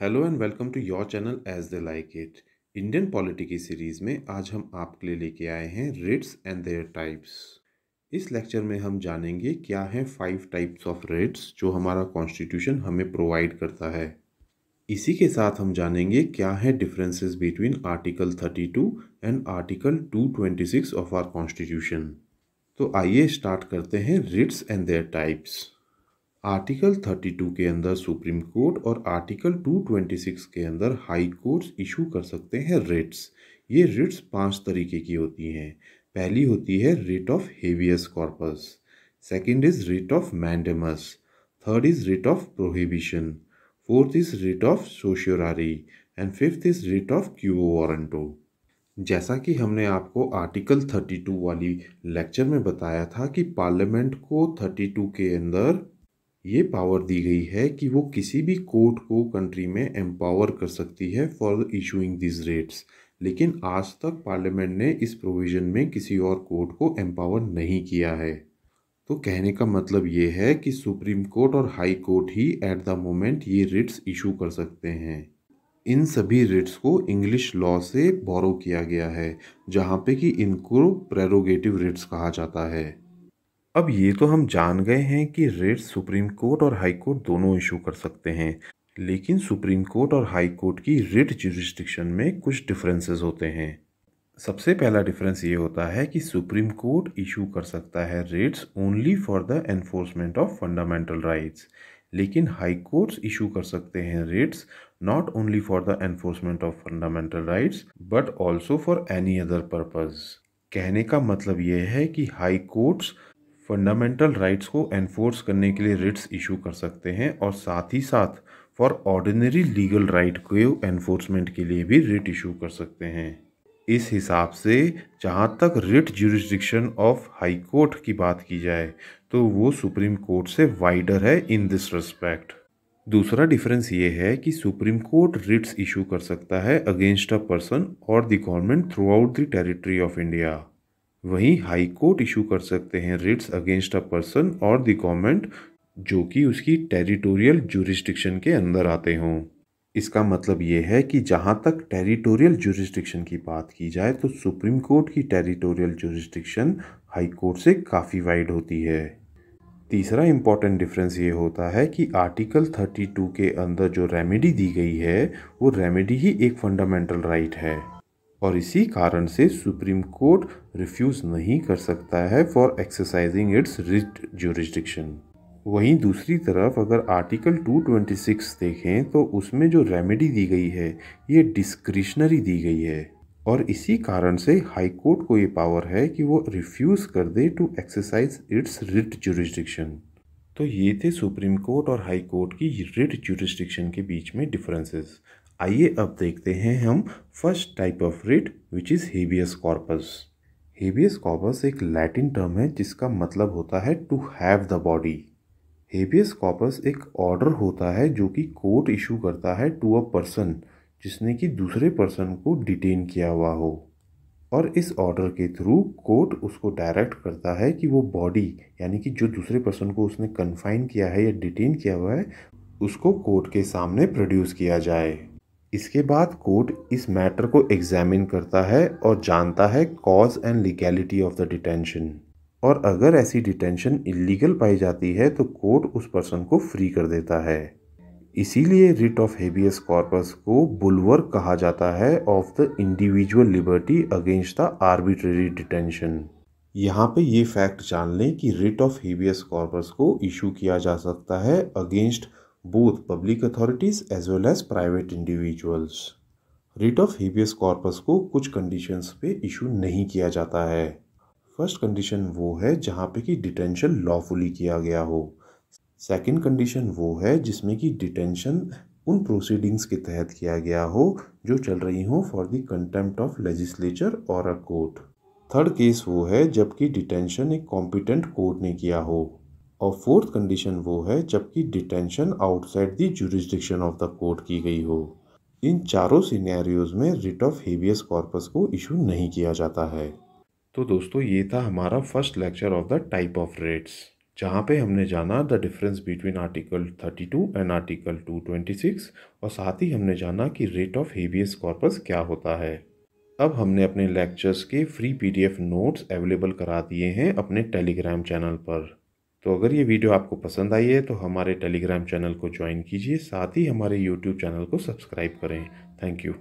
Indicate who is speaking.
Speaker 1: Hello and welcome to your channel as the like it Indian polity की series में आज हम आपके लिए लेके आए हैं रिट्स एंड देयर टाइप्स इस लेक्चर में हम जानेंगे क्या हैं फाइव टाइप्स ऑफ रेट्स जो हमारा कॉन्स्टिट्यूशन हमें प्रोवाइड करता है इसी के साथ हम जानेंगे क्या है differences between article thirty two and article two twenty six of our constitution तो आइए स्टार्ट करते हैं writs and their types article 32 के अंदर सुप्रीम कोर्ट और आर्टिकल 226 के अंदर हाई कोर्ट्स इशू कर सकते हैं रिट्स ये रिट्स पांच तरीके की होती हैं पहली होती है writ of habeas corpus second is writ of mandamus third is writ of prohibition fourth is writ of certiorari and fifth is writ of quo warranto जैसा कि हमने आपको आर्टिकल 32 वाली लेक्चर में बताया था कि पार्लियामेंट को 32 के अंदर ये पावर दी गई है कि वो किसी भी कोर्ट को कंट्री में एम्पावर कर सकती है फॉर इशूइंग दिज रेट्स लेकिन आज तक पार्लियामेंट ने इस प्रोविज़न में किसी और कोर्ट को एम्पावर नहीं किया है तो कहने का मतलब ये है कि सुप्रीम कोर्ट और हाई कोर्ट ही एट द मोमेंट ये रिट्स इशू कर सकते हैं इन सभी रिट्स को इंग्लिश लॉ से बोरो किया गया है जहाँ पे कि इनको प्रेरोगेटिव रिट्स कहा जाता है अब ये तो हम जान गए हैं कि रेट सुप्रीम कोर्ट और हाई कोर्ट दोनों इशू कर सकते हैं लेकिन सुप्रीम कोर्ट और हाई कोर्ट की रिट जुरिस्टिक्शन में कुछ डिफरेंसेस होते हैं सबसे पहला डिफरेंस ये होता है कि सुप्रीम कोर्ट इशू कर सकता है writs only for the enforcement of fundamental rights लेकिन हाई कोर्ट्स इशू कर सकते हैं writs not only for the enforcement of fundamental rights but also for any other purpose कहने का मतलब यह है कि हाई कोर्ट्स फंडामेंटल राइट्स को एनफोर्स करने के लिए रिट्स इशू कर सकते हैं और साथ ही साथ फॉर ऑर्डिनरी लीगल राइट को एनफोर्समेंट के लिए भी रिट इशू कर सकते हैं इस हिसाब से जहाँ तक writ jurisdiction of high court की बात की जाए तो वो सुप्रीम कोर्ट से वाइडर है इन दिस रिस्पेक्ट दूसरा डिफरेंस ये है कि सुप्रीम कोर्ट रिट्स इशू कर सकता है अगेंस्ट अ पर्सन और the government throughout the territory of India वहीं हाई कोर्ट इशू कर सकते हैं रिट्स अगेंस्ट अ पर्सन और द गवर्नमेंट जो कि उसकी टेरिटोरियल जुरिस्टिक्शन के अंदर आते हों इसका मतलब ये है कि जहाँ तक टेरिटोरियल जुरिस्टिक्शन की बात की जाए तो सुप्रीम कोर्ट की टेरिटोरियल जुरिस्टिक्शन हाई कोर्ट से काफ़ी वाइड होती है तीसरा इम्पॉर्टेंट डिफरेंस ये होता है कि आर्टिकल 32 के अंदर जो रेमेडी दी गई है वो रेमेडी ही एक फंडामेंटल राइट right है और इसी कारण से सुप्रीम कोर्ट रिफ्यूज़ नहीं कर सकता है for exercising its writ jurisdiction वहीं दूसरी तरफ अगर आर्टिकल 226 देखें तो उसमें जो रेमेडी दी गई है ये डिस्क्रिशनरी दी गई है और इसी कारण से हाई कोर्ट को ये पावर है कि वो रिफ्यूज़ कर दे to exercise its writ jurisdiction तो ये थे सुप्रीम कोर्ट और हाई कोर्ट की रिट जुरिस्डिक्शन के बीच में डिफरेंसेस आइए अब देखते हैं हम first type of writ which is habeas corpus habeas corpus एक लैटिन टर्म है जिसका मतलब होता है to have the body habeas corpus एक ऑर्डर होता है जो कि कोर्ट इशू करता है टू अ पर्सन जिसने कि दूसरे पर्सन को डिटेन किया हुआ हो और इस ऑर्डर के थ्रू कोर्ट उसको डायरेक्ट करता है कि वो बॉडी यानी कि जो दूसरे पर्सन को उसने कन्फाइन किया है या डिटेन किया हुआ है उसको कोर्ट के सामने प्रोड्यूस किया जाए इसके बाद कोर्ट इस मैटर को एग्जामिन करता है और जानता है cause and legality of the detention और अगर ऐसी डिटेंशन इलीगल पाई जाती है तो कोर्ट उस पर्सन को फ्री कर देता है इसीलिए रिट ऑफ हेबियस कॉर्पस को बुलवर कहा जाता है of the individual liberty against the arbitrary detention यहाँ पे ये फैक्ट जान लें कि रिट ऑफ हेबियस कॉर्पस को इशू किया जा सकता है against both public authorities as well as private individuals. Writ of habeas corpus को कुछ conditions पे issue नहीं किया जाता है First condition वो है जहाँ पे कि detention lawfully किया गया हो Second condition वो है जिसमें कि detention उन proceedings के तहत किया गया हो जो चल रही हो for the contempt of legislature or a court. Third case वो है जबकि डिटेंशन एक कॉम्पिटेंट कोर्ट ने किया हो और फोर्थ कंडीशन वो है जबकि detention outside the jurisdiction of the court की गई हो इन चारों सिनेरियोज में रिट ऑफ हेबियस कॉर्पस को इशू नहीं किया जाता है तो दोस्तों ये था हमारा first lecture of the type of writs जहाँ पे हमने जाना the difference between article 32 and article 226 और साथ ही हमने जाना कि रेट ऑफ हेबियस कॉर्पस क्या होता है अब हमने अपने लेक्चर्स के फ्री पीडीएफ नोट्स अवेलेबल करा दिए हैं अपने टेलीग्राम चैनल पर तो अगर ये वीडियो आपको पसंद आई है तो हमारे टेलीग्राम चैनल को ज्वाइन कीजिए साथ ही हमारे यूट्यूब चैनल को सब्सक्राइब करें थैंक यू